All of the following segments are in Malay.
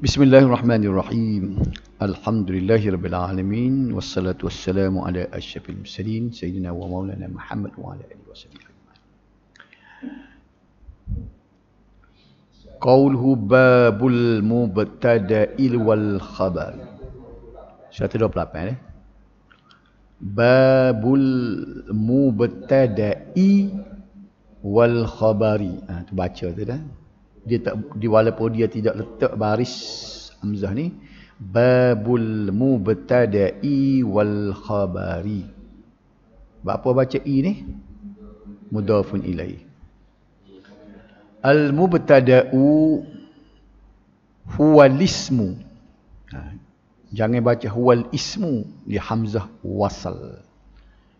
بسم الله الرحمن الرحيم الحمد لله رب العالمين والصلاة والسلام على أشرف المرسلين سيدنا ومولانا محمد وعلى آله وصحبه أجمعين قوله باب المبتدأ والخبر شاتر eh? Babul mubtada'i wal khabari. Ah, dia tak di walaupun dia tidak letak baris hamzah ni babul mubtada'i wal khabari apa baca i ni mudafun ilai al mubtada'u huwa ismu ha, jangan baca huwal ismu li hamzah wasal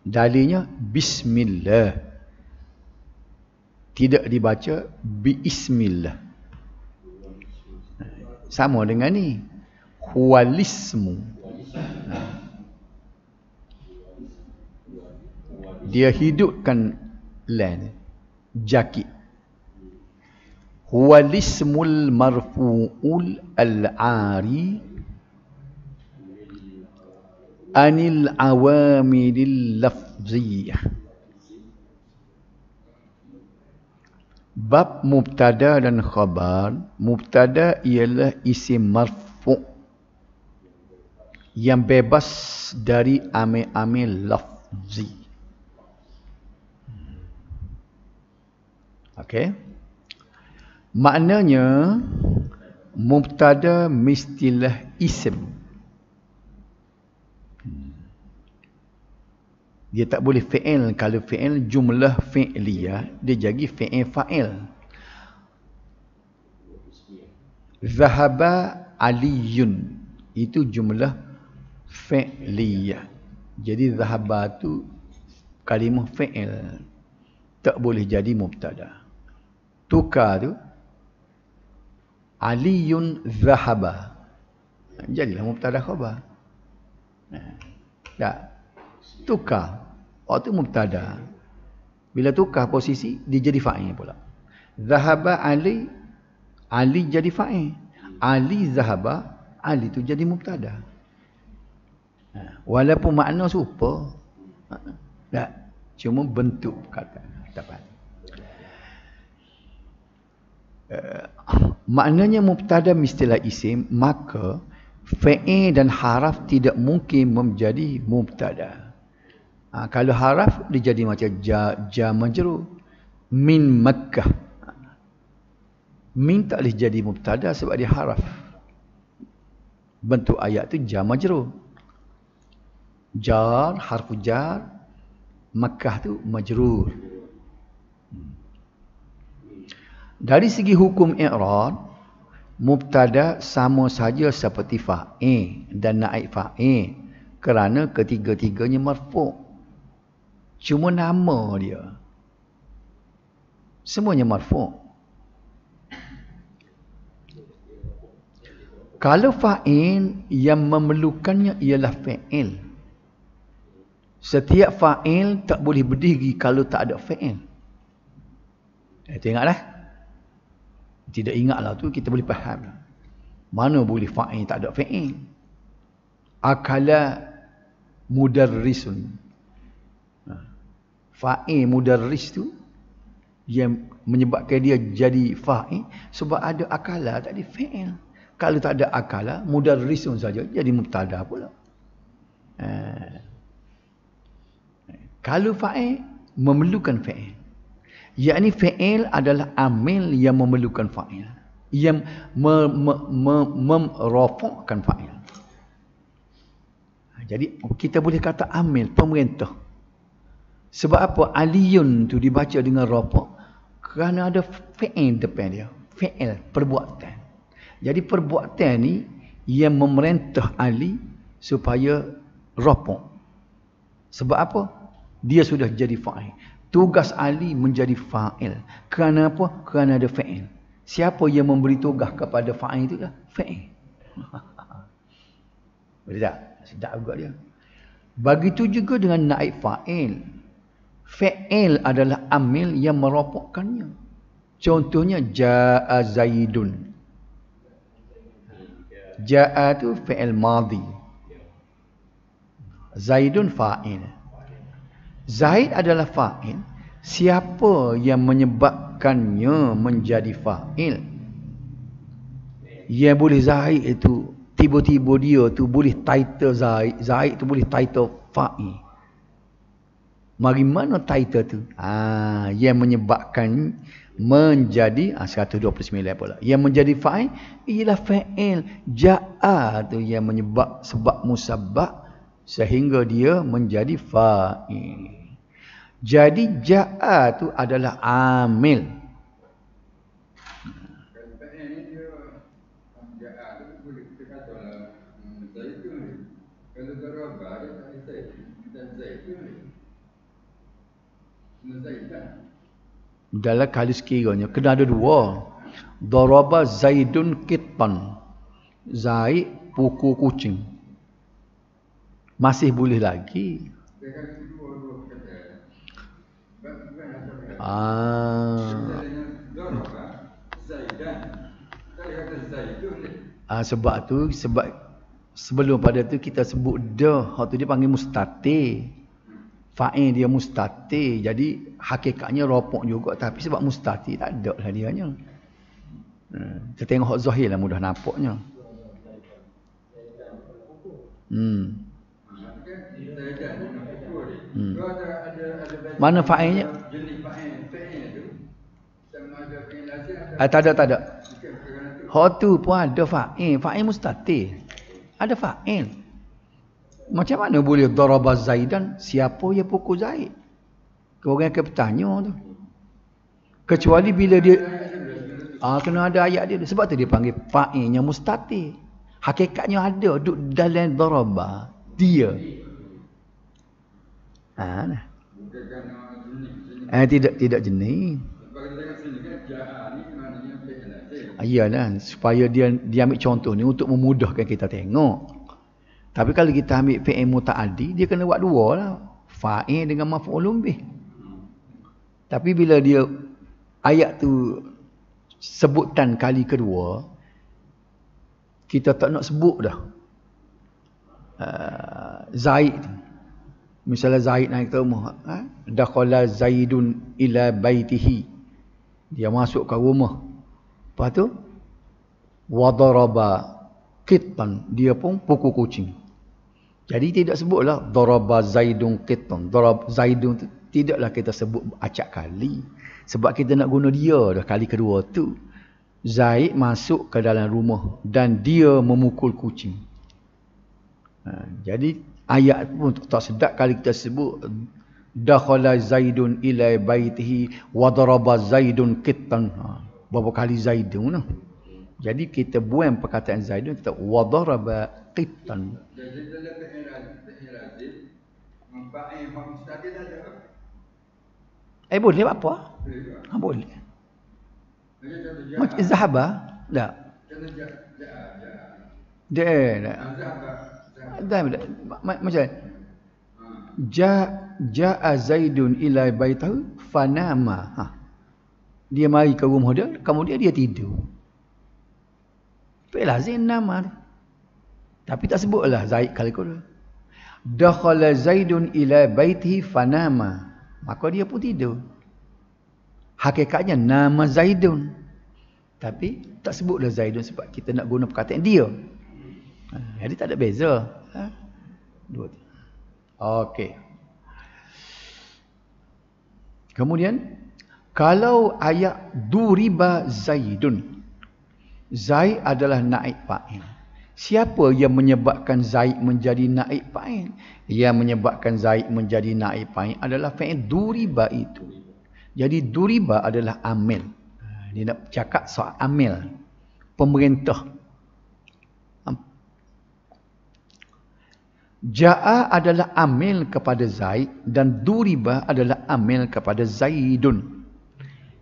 dalilnya bismillah tidak dibaca bi biismillah. Sama dengan ni. Hualismu. Dia hidupkan lain. Jakit. Hualismul marfu'ul al-ari anil awamilil lafziyah. Bab mubtada dan khabar, mubtada ialah isim marfu yang bebas dari ame-ame lafzi. Okey. Maknanya mubtada mestilah isim. dia tak boleh fi'il kalau fi'il jumlah fi'liyah dia jadi fi'il fa'il zahaba aliyun itu jumlah fi'liyah jadi zahaba tu kalimah fi'il tak boleh jadi mubtada tukar tu aliyun zahaba jadilah mubtada khabar nah. tak tukar. Waktu mubtada. Bila tukar posisi, dia jadi fa'in pula. Zahaba Ali, Ali jadi fa'in. Ali zahaba, Ali tu jadi mubtada. Ha, walaupun makna serupa. Tak. Ha, cuma bentuk kata. Dapat. Eh, maknanya mubtada mistilah isim maka fa'i dan haraf tidak mungkin menjadi mubtada. Ha, kalau haraf dia jadi macam ja, ja majru. Min Makkah. Min tak boleh jadi mubtada sebab dia haraf. Bentuk ayat tu ja majru. Jar, harfu jar. Makkah tu majrur. Dari segi hukum i'rad, mubtada sama saja seperti fa'i dan naik fa'i kerana ketiga-tiganya marfu'. Cuma nama dia. Semuanya marfu'. Kalau fa'in yang memerlukannya ialah fa'il. Setiap fa'il tak boleh berdiri kalau tak ada fa'il. Eh, tengoklah. Tidak ingatlah tu kita boleh faham. Mana boleh fa'il tak ada fa'il. Akala mudarrisun fa'i mudarris tu yang menyebabkan dia jadi fa'i sebab ada akala tadi fi'il. Kalau tak ada akala, mudarris pun saja jadi mubtada pula. Ha. Kalau fa'il memerlukan fi'il. Yakni fi'il adalah amil yang memerlukan fa'il. Yang merofokkan me, fa'il. Jadi kita boleh kata amil, pemerintah. Sebab apa aliyun tu dibaca dengan rapak? Kerana ada fi'il depan dia. Fi'il, perbuatan. Jadi perbuatan ni yang memerintah Ali supaya rapak. Sebab apa? Dia sudah jadi fa'il. Tugas Ali menjadi fa'il. Kerana apa? Kerana ada fi'il. Siapa yang memberi tugas kepada fa'il itu? Lah? Fi'il. Boleh tak? Sedap juga dia. Begitu juga dengan naib fa'il fa'il adalah amil yang meropokkannya. Contohnya ja'a Zaidun. Ja'a tu fa'il madhi. Zaidun fa'il. Zaid adalah fa'il. Siapa yang menyebabkannya menjadi fa'il? Yang boleh Zaid itu tiba-tiba dia tu boleh title Zaid, Zaid itu boleh title fa'il. Mari mana title tu? Ha, yang menyebabkan menjadi ha, 129 pula. Yang menjadi fa'il ialah fa'il ja'a tu yang menyebab sebab musabab sehingga dia menjadi fa'il. Jadi ja'a tu adalah amil. Dalam kali sekiranya kena ada dua. Daraba Zaidun kitpan, Zaid puku kucing. Masih boleh lagi. Ah. Ah, sebab tu sebab sebelum pada tu kita sebut dah, waktu dia panggil Mustati fa'in dia mustati jadi hakikatnya ropok juga tapi sebab mustati tak ada lah dia hanya hmm. kita tengok zahir lah mudah nampaknya hmm. Hmm. mana fa'innya ah, tak ada tak ada Hotu pun ada fa'in. Fa'in mustatil. Ada fa'in macam mana boleh daraba zaidan siapa yang pukul zaid orang akan bertanya tu kecuali bila dia ah kena ada ayat dia sebab tu dia panggil fa'inya mustati hakikatnya ada duduk dalam daraba dia ha eh, tidak tidak jenis Ayalah ah, supaya dia dia ambil contoh ni untuk memudahkan kita tengok. Tapi kalau kita ambil fi'il muta'addi, dia kena buat dua lah. Fa'il dengan maf'ulun bih. Tapi bila dia ayat tu sebutan kali kedua, kita tak nak sebut dah. Uh, Zaid tu. Misalnya Zaid naik ke rumah. Ha? Dakhala Zaidun ila baitihi. Dia masuk ke rumah. Lepas tu, wadaraba kitan. Dia pun pukul kucing. Jadi tidak sebutlah daraba zaidun qitan. Darab zaidun tu tidaklah kita sebut acak kali sebab kita nak guna dia dah kali kedua tu. Zaid masuk ke dalam rumah dan dia memukul kucing. Ha, jadi ayat pun tak sedap kali kita sebut dakhala zaidun ila baitihi wa daraba zaidun qitan. Ha, berapa kali zaidun lah. Jadi kita buang perkataan zaidun kita wa daraba qitan. Dan dia Eh boleh apa? Boleh. Ha, boleh. Macam Zahaba? Tak. Dia ja, ja, ja. ja, ja. Macam ha. Ja Ja'a Zaidun ila baitahu fanama. Ha. Dia mari ke rumah dia, kemudian dia tidur. Tu nama. Tapi tak sebutlah Zaid kalau kau. Dakhala Zaidun ila baitihi fanama. Maka dia pun tidur. Hakikatnya nama Zaidun. Tapi tak sebutlah Zaidun sebab kita nak guna perkataan dia. Ha, jadi tak ada beza. Ha? Dua. Okey. Kemudian kalau ayat duriba Zaidun. Zaid adalah naib fa'il. Siapa yang menyebabkan Zaid menjadi naib pa'in? Yang menyebabkan Zaid menjadi naib pa'in adalah fa'in duriba itu. Jadi duriba adalah amil. Ha, dia nak cakap soal amil. Pemerintah. Ha. Ja'a adalah amil kepada Zaid dan duriba adalah amil kepada Zaidun.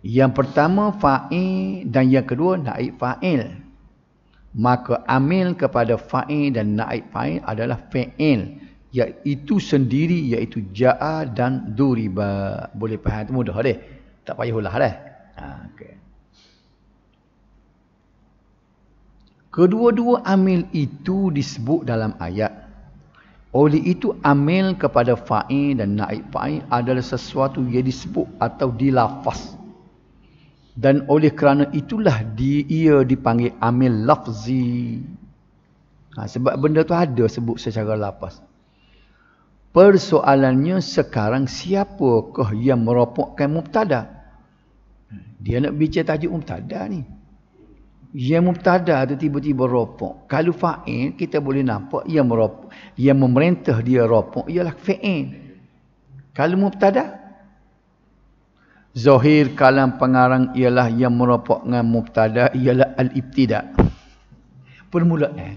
Yang pertama fa'in dan yang kedua naib fa'il maka amil kepada fa'il dan naib fa'il adalah fa'il iaitu sendiri iaitu ja'a dan duriba boleh faham itu mudah deh tak payah ulah deh ha, okay. kedua-dua amil itu disebut dalam ayat oleh itu amil kepada fa'il dan naib fa'il adalah sesuatu yang disebut atau dilafaz dan oleh kerana itulah dia, dipanggil amil lafzi ha, sebab benda tu ada sebut secara lapas persoalannya sekarang siapakah yang meropokkan mubtada dia nak bicara tajuk mubtada ni yang mubtada tu tiba-tiba ropok kalau fa'il kita boleh nampak yang meropok yang memerintah dia ropok ialah fa'il kalau mubtada Zahir kalam pengarang ialah yang merupakan dengan mubtada ialah al-ibtida. Permulaan. Hak eh?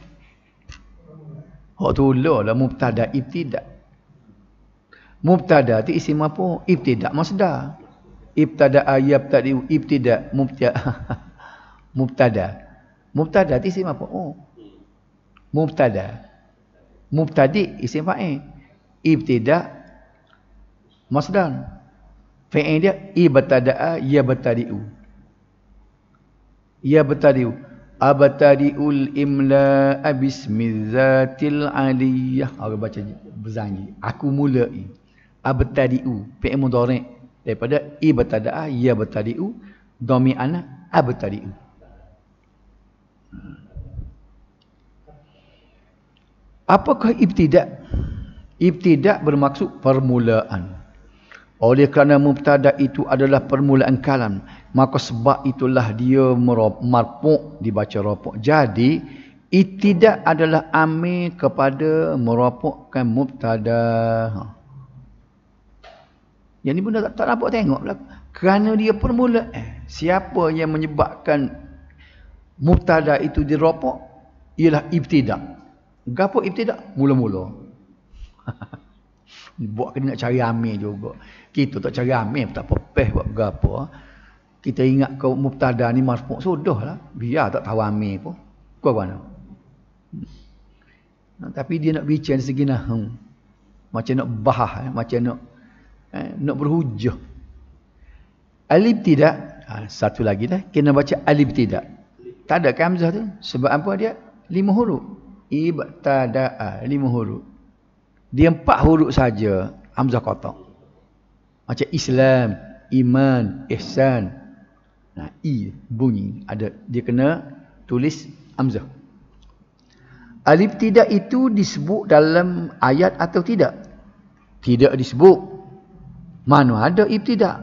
oh, tu lah mubtada ibtida. Mubtada tu isim apa? Ibtida masda. Ibtada ayab tadi ibtida mubtada. mubtada. Mubtada tu isim apa? Oh. Mubtada. Mubtadi isim fa'il. Eh? Ibtida masdar. Fi'il dia i ibtada'a ya batadi'u. Ya batadi'u. Abtadi'ul imla'a bismizatil aliyah. Orang baca berzanji. Aku mulai. Abtadi'u. Fi'il mudarik. Daripada i ibtada'a ya batadi'u. Domi'ana abtadi'u. Apakah ibtidak? Ibtidak bermaksud Permulaan. Oleh kerana mubtada itu adalah permulaan kalam. Maka sebab itulah dia marpuk dibaca rapuk. Jadi, itidak adalah amir kepada merapukkan mubtada. Ha. Yang ni pun tak, tak nampak tengok lah. Kerana dia permula. Eh, siapa yang menyebabkan mubtada itu dirapuk? Ialah ibtidak. Gapa ibtidak? Mula-mula. Buat kena nak cari amir juga. Kita tak cari amir tak apa. Peh buat berapa. Ah. Kita ingat kau muptada ni masuk sudah lah. Biar tak tahu amir pun. Kau mana? Hmm. Nah, tapi dia nak bicara di segi nah. Hmm. Macam nak bahah. Eh. Macam nak eh, nak berhujah. Alif tidak. Ha, satu lagi dah. Kena baca alif tidak. Tak ada kamzah tu. Sebab apa dia? Lima huruf. Ibtada'a. Lima huruf. Dia empat huruf saja. Hamzah kotak. Macam Islam, iman, ihsan. Nah, i bunyi ada dia kena tulis amzah. Alif tidak itu disebut dalam ayat atau tidak? Tidak disebut. Mana ada tidak?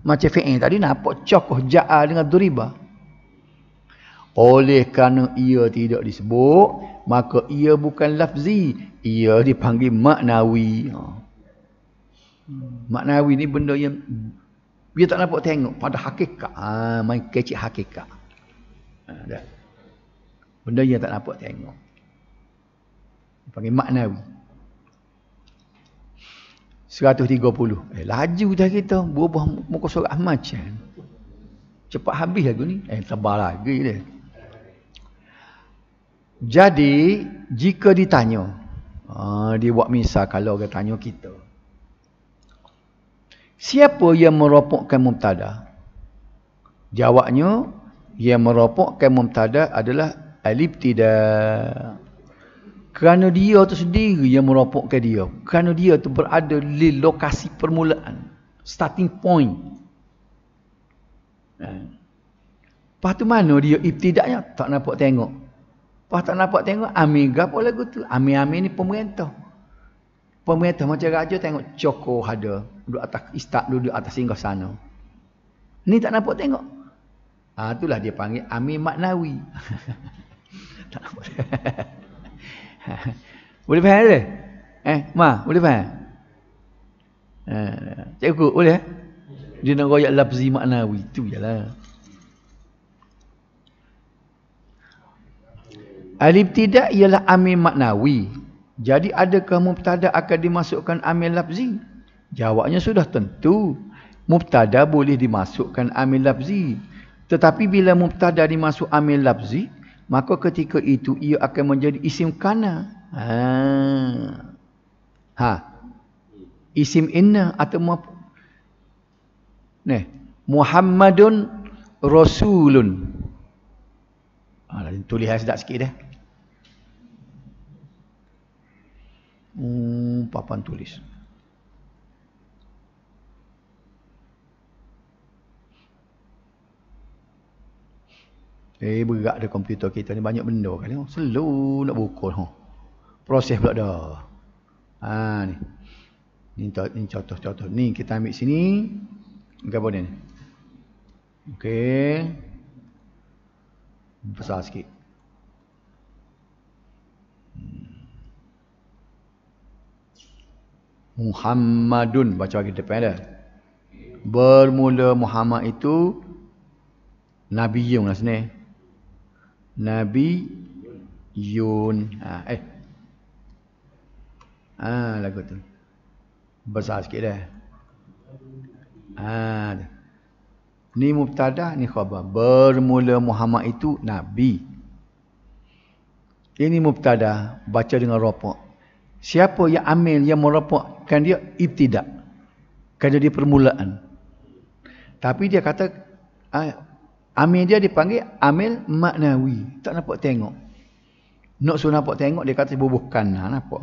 Macam fi'il tadi nampak cokoh ja'a dengan duriba. Oleh kerana ia tidak disebut, maka ia bukan lafzi. Ia dipanggil maknawi. Ha. Hmm. Maknawi ni benda yang dia tak nampak tengok pada hakikat. Ha, main kecil hakikat. Ha, dah. Benda yang tak nampak tengok. Dia panggil maknawi. 130. Eh, laju dah kita. Berubah muka surat macam. Cepat habis lagu ni. Eh, tebal lagi dia. Jadi, jika ditanya. Ha, dia buat misal kalau orang tanya kita. Siapa yang meropokkan Mumtada? Jawabnya, yang meropokkan Mumtada adalah al tidak Kerana dia itu sendiri yang meropokkan dia. Kerana dia itu berada di lokasi permulaan. Starting point. Eh. Lepas tu mana dia ibtidaknya? Tak nampak tengok. Lepas tak nampak tengok, Amir gapa lagu tu? Amir-amir ni pemerintah. Pemerintah macam raja tengok cokor ada. Duduk atas istat duduk atas singgah sana. Ni tak nampak tengok. Ha, itulah dia panggil Amir Maknawi. tak nampak. boleh faham ke? Eh, Ma, boleh faham? Eh, cikgu, boleh? Dia nak royak lafzi maknawi. Itu je lah. Al-ibtidak ialah amin maknawi. Jadi adakah mubtada akan dimasukkan amil lafzi? Jawabnya sudah tentu. Mubtada boleh dimasukkan amil lafzi. Tetapi bila mubtada dimasuk amil lafzi, maka ketika itu ia akan menjadi isim kana. Ha. ha. Isim inna atau mu neh Muhammadun Rasulun. Ha, tulis saya sedap sikit dah. Hmm, papan tulis. Eh, bergerak dia komputer kita ni. Banyak benda kali. Oh, selalu nak bukul. Huh. Oh. Proses pula dah. Ha, ni. Ni contoh-contoh. Ni kita ambil sini. Gabon ni. Okey. Besar sikit. Muhammadun baca lagi depan dia. Bermula Muhammad itu Nabi Yun lah sini. Nabi Yun. Ha, eh. Ha, lagu tu. Besar sikit dah. Ha. Ni mubtada ni khabar. Bermula Muhammad itu Nabi. Ini mubtada baca dengan ropok. Siapa yang amil, yang merapakkan dia, ibtidak. Kan jadi permulaan. Tapi dia kata, ah, amil dia dipanggil amil maknawi. Tak nampak tengok. Nak suruh nampak tengok, dia kata bubuh kanan. Kenapa?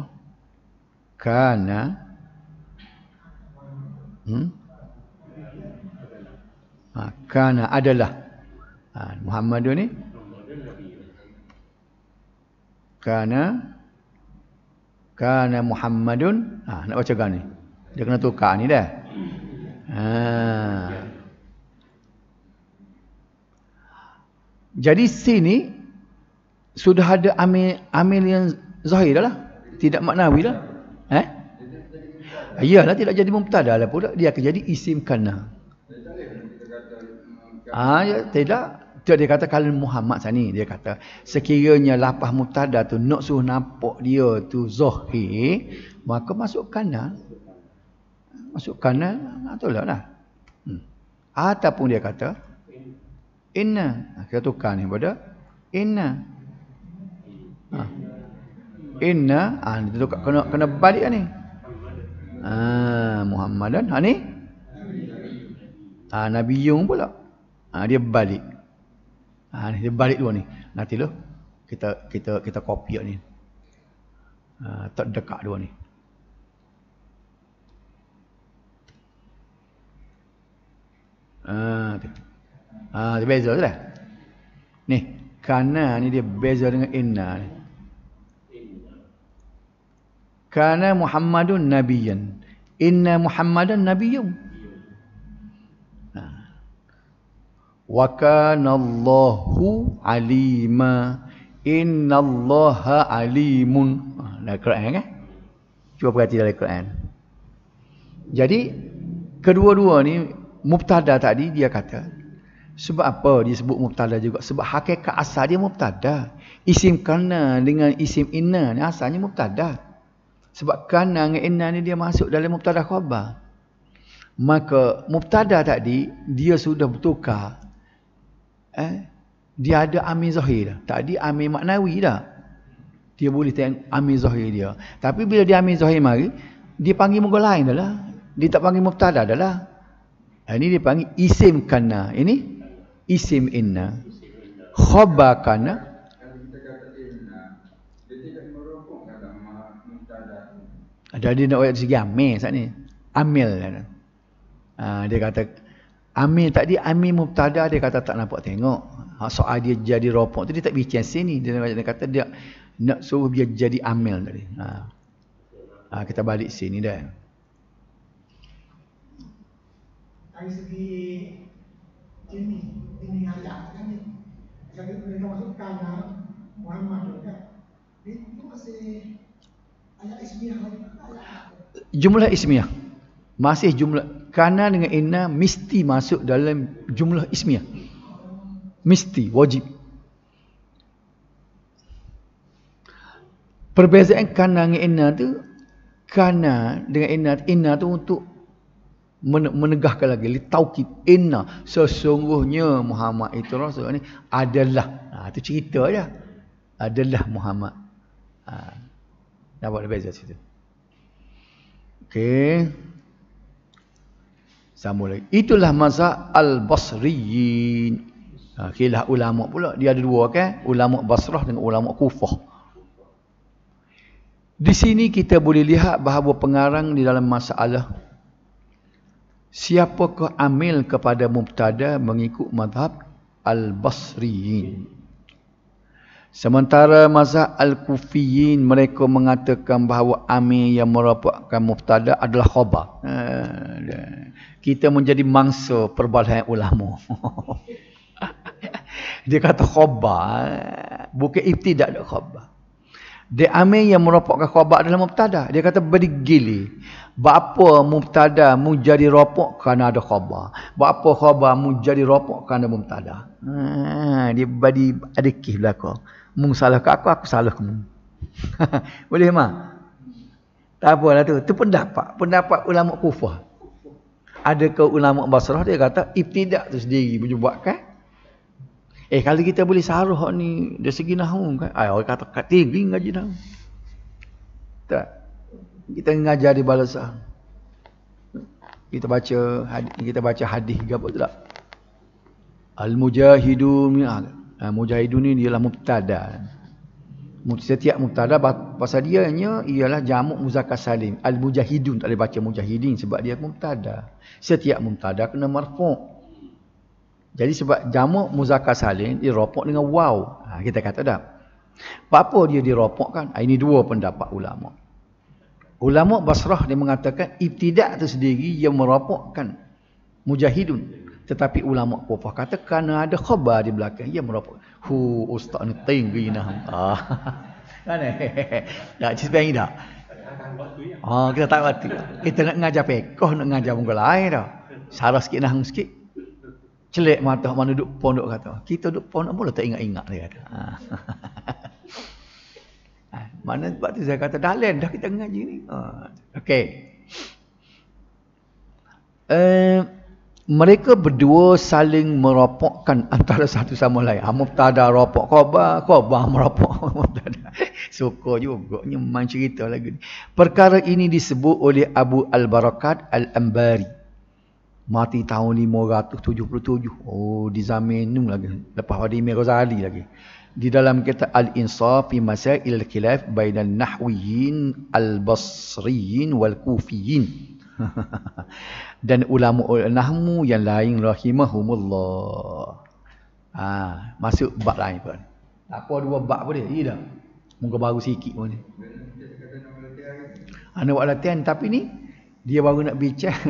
Kerana hmm? ha, Kerana adalah ha, Muhammad ni Kerana Kana Muhammadun. Ha, nak baca kan ni. Dia kena tukar ni dah. Ha. Jadi sini sudah ada amil, amil yang zahir dah lah. Tidak maknawi dah. Eh? Iyalah tidak jadi mumtada lah pula. Dia akan jadi isim kana. Ah, ya, tidak tu dia kata kalau Muhammad sana dia kata sekiranya lapah mutada tu nak suruh nampak dia tu zahir maka masukkanlah, masukkanlah, masuk kanan atulah ah, lah. hmm. ataupun dia kata inna ah, kita tukar ni pada inna ha. inna ah ha, tu kena kena balik lah ni ha, Muhammadan ha ni ha, Nabi Yung pula ha, dia balik Ha, ni, dia balik dua ni. Nanti lu kita kita kita copy ni. Ha, tak dekat dua ni. Ha, ha, dia beza tu lah. Ni, kana ni dia beza dengan inna ni. Kana Muhammadun Nabiyan. Inna Muhammadan Nabiyan. wa kana Allahu alima innallaha alimun ah, dalam Quran kan cuba perhati dalam Quran jadi kedua-dua ni mubtada tadi dia kata sebab apa dia sebut mubtada juga sebab hakikat asal dia mubtada isim kana dengan isim inna ni asalnya mubtada sebab kana dengan inna ni dia masuk dalam mubtada khabar maka mubtada tadi dia sudah bertukar eh, dia ada amin zahir dah. Tak ada amin maknawi dah. Dia boleh tengok amin zahir dia. Tapi bila dia amin zahir mari, dia panggil muka lain dah lah. Dia tak panggil muptada dah lah. Eh, ini dia panggil isim kana. Ini isim inna. Khobba kana. Jadi nak ayat segi amin saat ni. Amil. Ah, dia kata, Amir tadi Amir Mubtada dia kata tak nampak tengok. Ha, soal dia jadi ropok tu dia tak bincang sini. Dia, dia kata dia nak suruh dia jadi amil tadi. Ha. ha kita balik sini dah. Dari segi ini, kan ni. Jadi ha? kan. Jumlah ismiah. Masih jumlah kana dengan inna mesti masuk dalam jumlah ismiah. Mesti wajib. Perbezaan kana dengan inna tu kana dengan inna inna tu untuk menegahkan lagi li taukid inna sesungguhnya Muhammad itu rasul ni adalah ha, itu cerita aja adalah Muhammad ha, dapat beza situ okey sama lagi. Itulah masa al-Basriyin. Ha, kira ulama pula. Dia ada dua kan? Ulama Basrah dengan ulama Kufah. Di sini kita boleh lihat bahawa pengarang di dalam masalah siapakah amil kepada mubtada mengikut madhab al-Basriyin. Sementara mazhab Al-Kufiyin mereka mengatakan bahawa amir yang merapatkan muftada adalah khobar. Ha, kita menjadi mangsa perbalahan ulama. dia kata khobar, eh. bukan ibtidak dia khobar. Dia amin yang meropokkan khobar dalam mubtada. Dia kata beri gili. Bapa mubtada mu jadi ropok kerana ada khobar. Bapa khobar mu jadi ropok kerana mubtada. Hmm, dia beri adikih belakang. Mu salah ke aku, aku salah ke mu. Boleh mah? Tak lah tu. Itu pendapat. Pendapat ulama kufah ada ke ulama Basrah dia kata ibtidak tu sendiri menyebabkan eh kalau kita boleh saruh ni dari segi nahwu kan ay ah, orang kata kat tinggi ngaji nahwu tak kita mengajar di balasah kita baca hadis kita baca hadis gapo tak al mujahidun min al mujahidun ni ah, ialah mubtada setiap mutada pasal dia nya ialah jamuk muzakkar salim al mujahidun tak boleh baca mujahidin sebab dia mutada setiap mutada kena marfu jadi sebab jamuk muzakkar salim diropok dengan waw ha, kita kata dah apa dia diropokkan ha, ini dua pendapat ulama ulama Basrah dia mengatakan ibtidak itu sendiri yang meropokkan mujahidun tetapi ulama Kufah kata kerana ada khabar di belakang. Ya merupakan. Hu ustaz ni tinggi nah. Ah. Kan eh. Tak cis bang dah. Oh, kita tak waktu. Kita nak ngajar pekoh nak ngajar orang lain dah. Sarah sikit nah sikit. Celik mata mana duduk pondok kata. Kita duduk pondok pula tak ingat-ingat dia kata. Ah. Ah, mana sebab tu saya kata dalen dah kita ngaji ni. Ah. Okey. Eh mereka berdua saling meropokkan antara satu sama lain. Ah, tak ada ropok kau kau khabar meropok Amuftada. Suka juga. Ini memang cerita lagi. Perkara ini disebut oleh Abu Al-Barakat Al-Ambari. Mati tahun 577. Oh, di zaman ini lagi. Lepas pada Imir Ghazali lagi. Di dalam kita Al-Insaf fi Masail khilaf Bainan Nahwiyin Al-Basriyin wal kufiyin dan ulama nahmu yang lain rahimahumullah. Ha, masuk bab lain pun. Apa dua bab pun dia? Ya dah. Muka baru sikit pun. Ana ha, buat latihan tapi ni dia baru nak bincang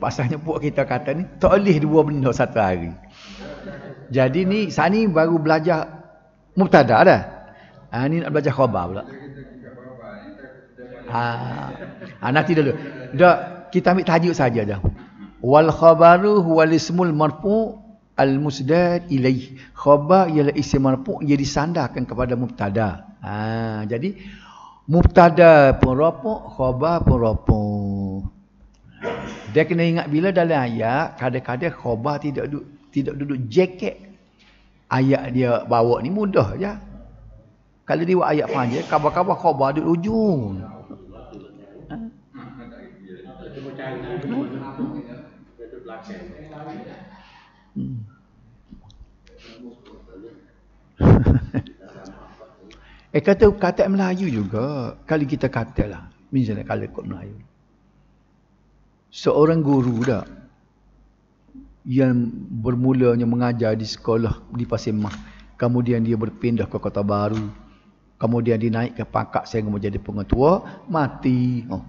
pasalnya buat kita kata ni tak boleh dua benda satu hari. Jadi ni sani baru belajar mubtada dah. Ha, ni nak belajar khabar pula. Ha. ha nanti dulu. Dah kita ambil tajuk saja dah. Wal khabaru wal ismul marfu al musdar ilaih. Khabar ialah isim marfu yang disandarkan kepada mubtada. Ha jadi mubtada pun rapo, khabar pun rapo. Dia kena ingat bila dalam ayat kadang-kadang khabar tidak duduk tidak duduk jeket ayat dia bawa ni mudah je. Kalau dia buat ayat panjang, khabar-khabar khabar duduk ujung. Eh kata kata Melayu juga. Kali kita kata lah. Misalnya kalau kot Melayu. Seorang guru dah. Yang bermulanya mengajar di sekolah di Pasir Mah. Kemudian dia berpindah ke kota baru. Kemudian dia naik ke pangkat sehingga menjadi pengetua. Mati. Oh.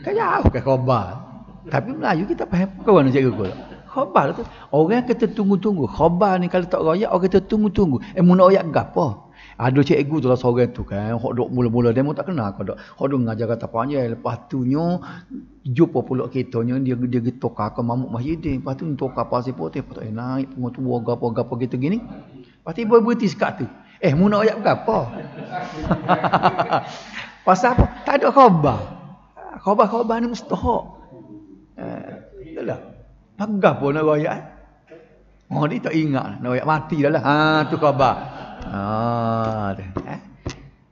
Kan jauh ke khobar. Tapi Melayu kita faham. Kau mana cikgu kau? Khobar lah tu. Orang kata tunggu-tunggu. Khobar ni kalau tak rakyat, orang kata tunggu-tunggu. Eh, mana rakyat gapa? Ada cikgu tu lah seorang tu kan. Hok duk mula-mula demo tak kenal kau dok. Hok duk mengajar kata panjang lepas tu nyo jumpa pula kita nyo dia dia gitu ka ke mamuk masjidin. Lepas tu untuk apa si putih putih eh, naik pengu tu gua apa gitu gini. Pasti boy berhenti sekat tu. Eh mu nak ayat apa? Pasal apa? Tak ada khabar. Khabar-khabar ni mustahak. Eh, lah. Pagah pun nak rakyat. Oh, dia tak ingat. Nak rakyat mati dah lah. Ha, tu khabar. Ah, ha.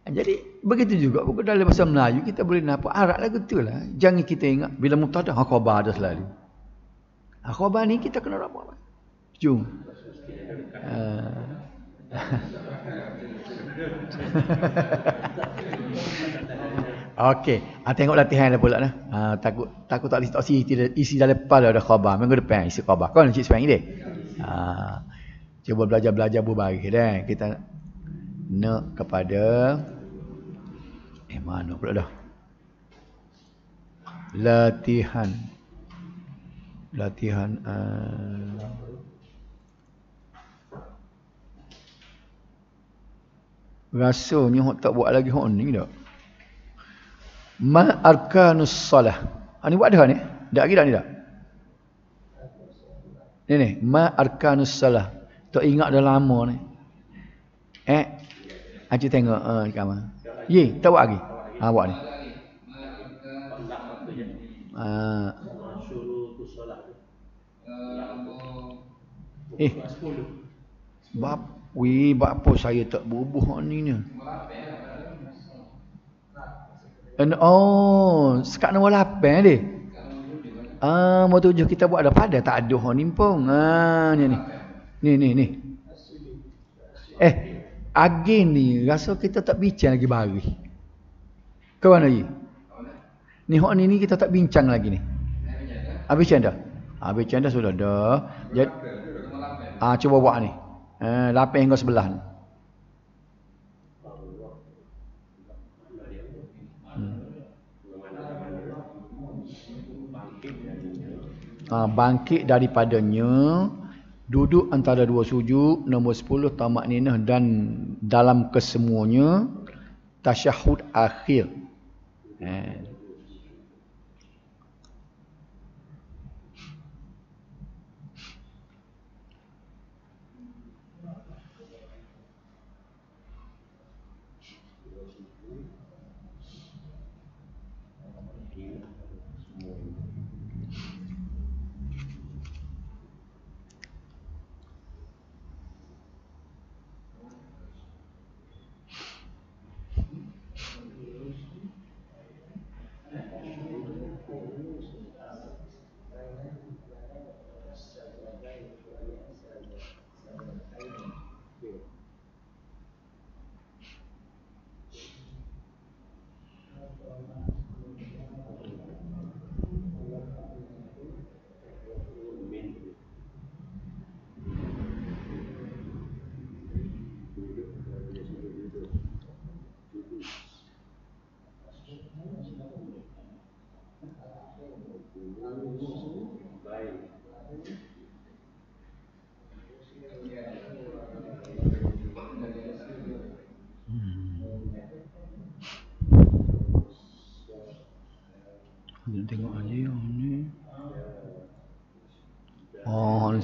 Jadi begitu juga buku dalam bahasa Melayu kita boleh nampak Arab lagu tu lah. Jangan kita ingat bila mutada khabar ada selalu. Khabar ni kita kena rapat. Jom. Ah. Uh. Okey, ah, tengok latihan dah pula dah. Ah, takut takut tak listok isi, isi dalam lepas dah ada khabar. Minggu depan isi khabar. Kau nak cik sepanjang ni. Ah cuba belajar-belajar berbaris dah. Eh. Kita nak kepada eh mana pula dah. Latihan. Latihan uh, Rasanya hok tak buat lagi hok ni dak. Ma arkanus solah. Ha ah, ni buat dah ni. Tak lagi dak ni tak. Ni ni, ma arkanus solah. Tak ingat dah lama ni. Eh? Aku tengok uh, di Ye, tak buat lagi. Ha, buat ni. Ah. eh. Bab wi bab apa saya tak bubuh ni ni. And eh, oh, sekak nombor 8 eh, dia. Ah, uh, tujuh kita buat ada pada tak ada ha ni Ha ni ni. Ni ni ni. Eh, agen ni rasa kita tak bincang lagi bari. Ke mana lagi? Ni hok ni ni kita tak bincang lagi ni. Habis canda. Habis canda sudah dah. Jadi Ah cuba buat ni. Eh, lapis hingga sebelah ni. Ha, bangkit daripadanya duduk antara dua sujud nombor sepuluh tamak ninah dan dalam kesemuanya tasyahud akhir eh,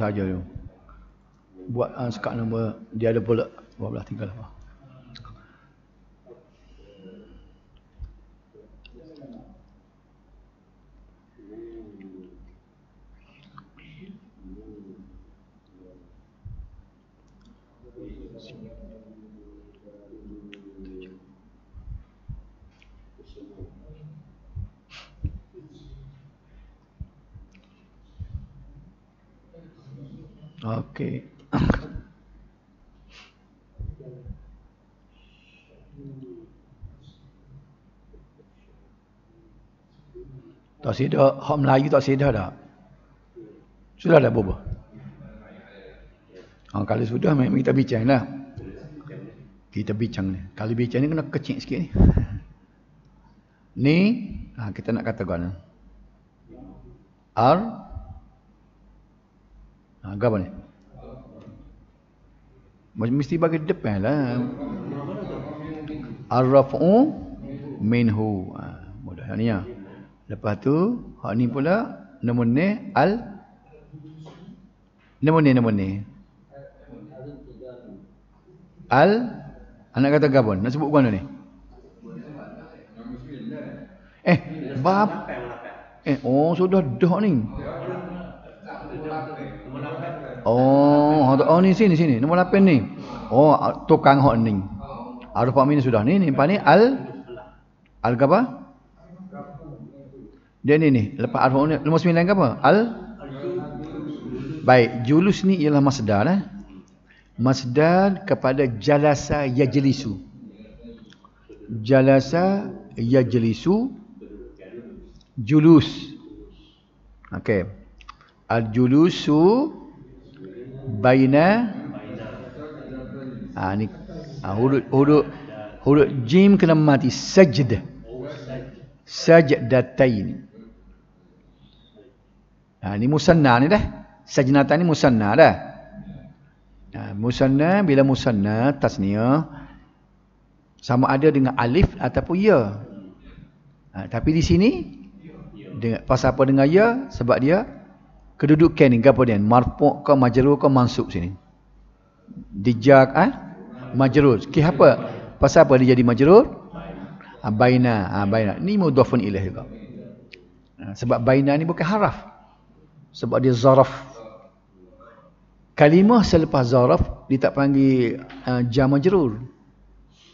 saja tu. Buat uh, sekat nombor dia ada pula 12 tinggal apa. Lah. Oke. Tak sida, hak Melayu tak sida dah. Sudah dah bobo. Ha, kalau sudah mari kita bincang lah. Kita bincang ni. Kalau bincang ni kena kecil sikit ni. Ni, ha, kita nak kata gana. Ar. Ha, gapa ni? Macam mesti bagi depan lah. ar Minhu. Ha, mudah lah ni ya. Lepas tu, hak ni pula, nama Al. Nama ni, Al. Anak kata Gabon. Nak sebut kuan ni? Eh, bab. Eh, oh, sudah dah ni. Oh, Oh, oh ni sini sini. Nombor 8 ni. Oh, tukang hok ni. Arif Amin sudah ni. Ni apa ni? Al Al apa? Dia ni ni. Lepas Arif Amin nombor 9 ke apa? Al Baik, julus ni ialah masdar eh. Masdar kepada jalasa yajlisu. Jalasa yajlisu julus. Okey. Al-julusu baina ah ha, ni ha, hudud hudud hudud jim kena mati sajda sajdatain ah ha, ni musanna ni dah sajnatan ni musanna dah ha, musanna bila musanna tasniyah sama ada dengan alif ataupun ya ha, tapi di sini dengan pasal apa dengan ya sebab dia kedudukan ni gapo dia marfu' ke majrur ke mansub sini dijak ah ha? majrur ke apa pasal apa dia jadi majrur ha, baina ha, baina ni mudhafun ilaih juga ah, sebab baina ni bukan haraf sebab dia zaraf kalimah selepas zaraf dia tak panggil uh, jam majrur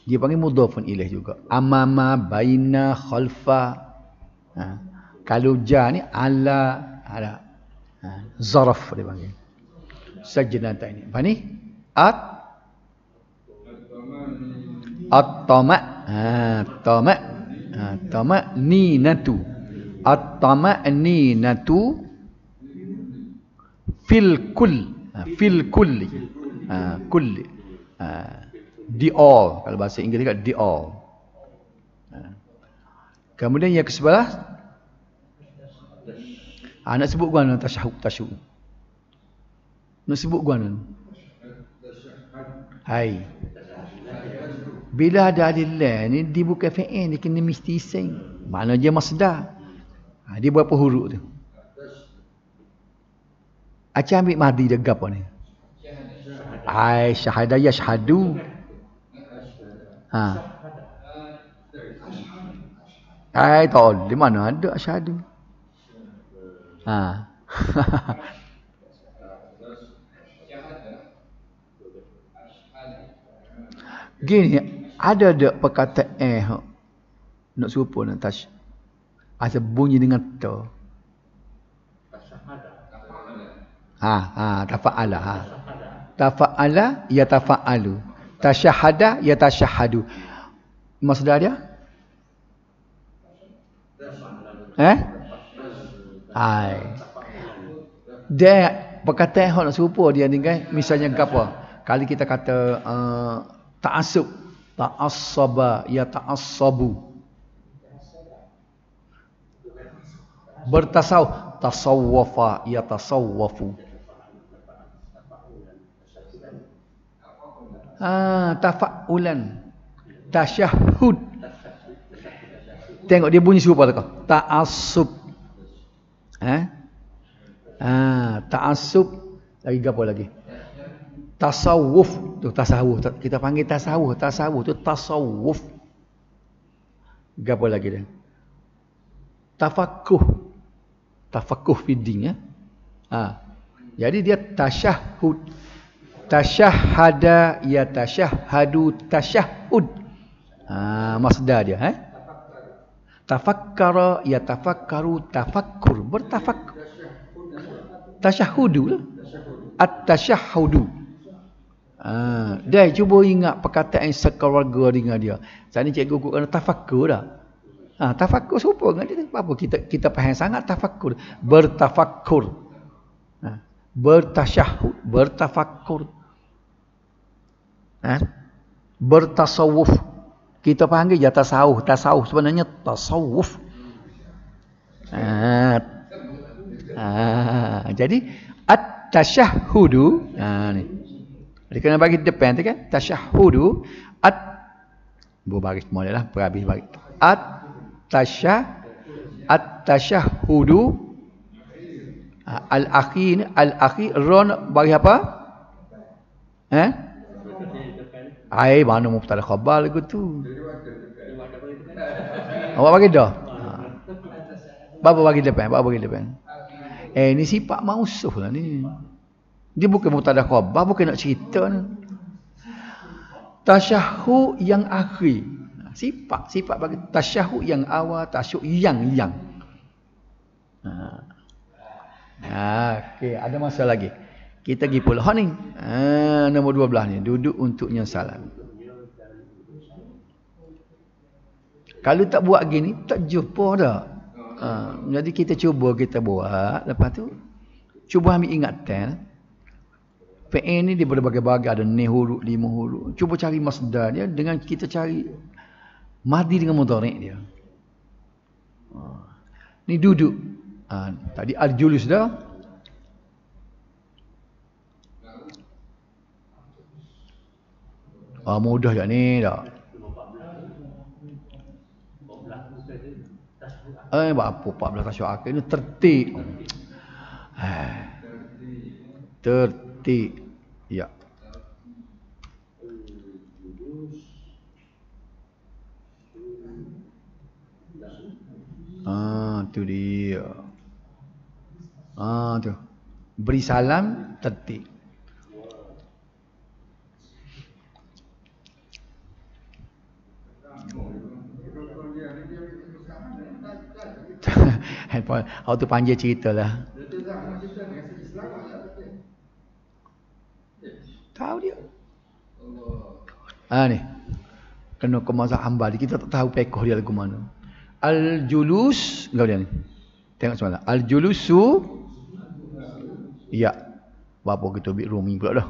dia panggil mudhafun ilaih juga amama baina khalfa ha. kalau ja ni ala ada Ha, zaraf dia panggil. Sajdah tak ini. Apa ni? At At-tama' ha, Tama' ha, Tama' ni natu At-tama' ni natu Fil kul ha, Fil kul. Kul. Ha, Kulli The all Kalau bahasa Inggeris dekat the all ha. Kemudian yang ke sebelah Ha, nak sebut guna tasyahud tasyahud. Nak sebut guna. Hai. Bila ada alillah ni dia bukan fi'il dia kena mesti isim. Mana dia masdar. Ha, dia berapa huruf tu? Acha ambil madi dia gapo ni? Hai syahada ya syahadu. Ha. Hai tol di mana ada syahadu? Ha. Gini, ada dak perkata eh nak serupa nak tash. Ada bunyi dengan to. Ha, ha, tafa'ala ha. Tafa'ala ya tafa'alu. Tashahada ya tashahadu. Maksud dia? Eh? ai dia perkataan hak nak serupa dia ni kan misalnya gapo? Kali kita kata uh, ta'assub, ta'assaba, ya ta'assabu. Bertasawuf, tasawwafa, ya tasawwafu. Ah, tafa'ulan, tasyahud. Tengok dia bunyi serupa tak? Ta'assub, Eh? Ha, ha ta'asub lagi apa lagi? Tasawuf tu tasawuf kita panggil tasawuf tasawuf tu tasawuf. Gapo lagi dia? Tafakuh. Tafakuh fiddin ya. Ha. Jadi dia tasyahud. Tasyahada ya tasyahadu tasyahud. Ha, masdar dia eh tafakkara ya tafakkaru tafakkur bertafak, tashahudu lah at tashahudu ha dai cuba ingat perkataan sekeluarga dengan dia sana cikgu guru kena tafakkur lah. ha tafakkur serupa dengan dia apa kita kita faham sangat tafakkur bertafakkur ha bertashahud bertafakkur ha bertasawuf kita panggil ya tasawuf tasawuf sebenarnya tasawuf ah, ah, jadi at tasyahudu ah, ni dia kena bagi depan tu kan tasyahudu at buat bagi semua lah berhabis bagi at tasyah at tasyahudu al ah, akhi ni al akhi ron bagi apa eh air mana pun tak khabar lagu tu. Awak bagi dah. Ha. Bapa bagi depan, bapa bagi depan. Eh ni sifat mausuh lah ni. Dia bukan pun tak khabar, bukan nak cerita ni. Tasyahud yang akhir. Ha, sifat, sifat bagi tasyahud yang awal, tasyahud yang yang. Ha. Ha, okay. ada masa lagi kita pergi pulak ni. Ha, nombor dua belah ni. Duduk untuknya salam. Kalau tak buat gini, tak jumpa dah. Ha, jadi kita cuba kita buat. Lepas tu, cuba ambil tel. PA ni dia berbagai-bagai. Ada ni huruf, lima huruf. Cuba cari masdar dia dengan kita cari mahdi dengan motorik dia. Ha, ni duduk. Ha, tadi al-julus dah. Ah ha, mudah je ni tak. Eh apa 14 kasut akhir ni tertib. Eh. Tertib. Ya. Ah, tu dia. Ah, tu. Beri salam tertib. handphone. Hal tu panjang cerita lah. Tahu dia. Ha ni. Kena ke mazhab Kita tak tahu pekoh dia lagu mana. Al-julus. Enggak boleh ni. Tengok semalam. Al-julusu. Ya. Bapa kita ambil rumi pula dah.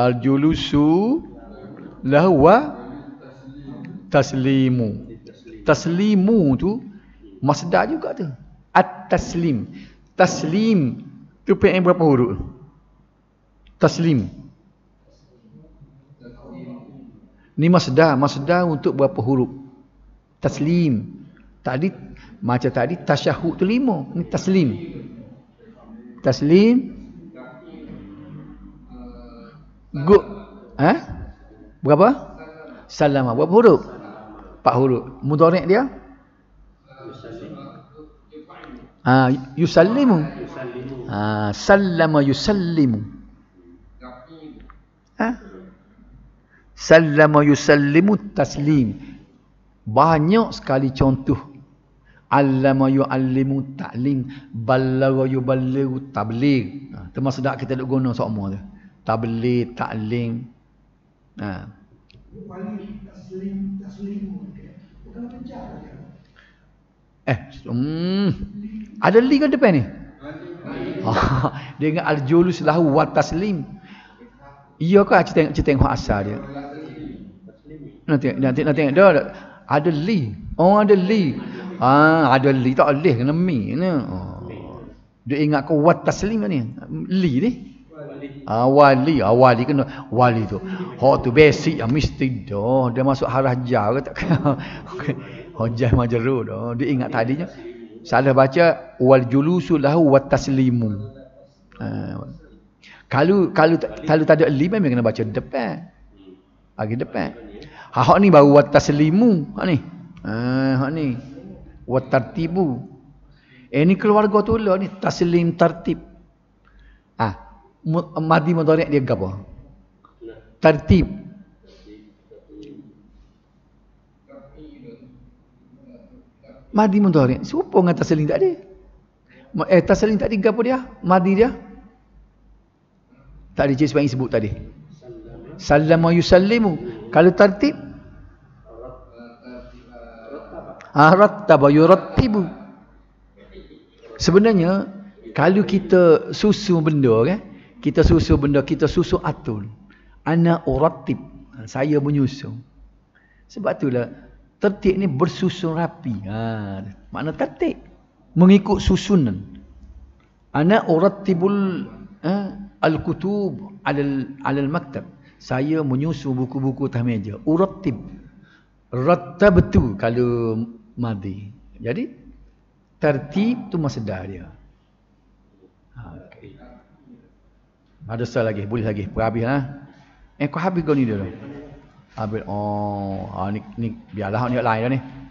Al-julusu. Lahwa. Taslimu. Taslimu tu. Masdar juga tu. At-Taslim. Taslim. Itu PM berapa huruf? Taslim. Ni masdar. Masdar untuk berapa huruf? Taslim. Tadi macam tadi tasyahud tu lima. Ini taslim. Taslim. Good. Ha? Berapa? Salamah. Berapa huruf? Empat huruf. Mudarik dia? Mudarik dia? Ah yusallimu. ah sallama yusallimu. ah Sallama yusallimu taslim. Banyak sekali contoh. Allama yu'allimu ta'lim. Ballara yuballiru tablir. Ha, ah, termasuk tak kita duk guna semua tu. Tablir, ta'lim. Ha. Eh, hmm. ada li ke depan ni? dengan al-julus lahu wa taslim. Iyo ke cerita tengok cerita tengok asal dia. Nanti nanti nanti tengok dah ada li. Oh ada li. Ah ada li tak leh kena mi ni. Oh. Dia ingat ke wa taslim ni. Li ni. Awali, ah, awali ah, kena wali tu. Hak tu basic yang mesti dah. Dia masuk harajar ke tak? Okay. Hujah majrur. Oh, dia ingat tadinya. Salah baca wal julusu lahu wat taslimu. Ha. Kalau kalau kalau tak ada li memang kena baca depan. Bagi depan. Ha hak ni baru wat taslimu. Ha ni. Ha hak ni. Wat tartibu. Eh ni keluarga tu lah ni taslim tertib. Ah, ha. madi mudhari dia gapo? Tertib. Madi mudhari'. Serupa dengan tasalin tak ada. Eh tasalin tak ada apa dia? Madi dia. Tak ada jenis yang sebut tadi. Salam yusallimu. Kalau tertib Arattaba ah, yurattibu. Sebenarnya kalau kita susu benda kan, kita susu benda, kita susu atul. Ana urattib. Saya menyusu. Sebab itulah tertik ni bersusun rapi. Ha, makna tertik. Mengikut susunan. Ana uratibul ha, al-kutub alal, alal maktab. Saya menyusun buku-buku atas meja. Uratib. Rattabtu kalau madi. Jadi, tertib tu masedah dia. Ha, okay. Ada salah lagi. Boleh lagi. Perhabis lah. Ha? Eh, kau habis kau ni dia. Dah. Habis oh, ah, ni, ni biarlah ni lain dah ni.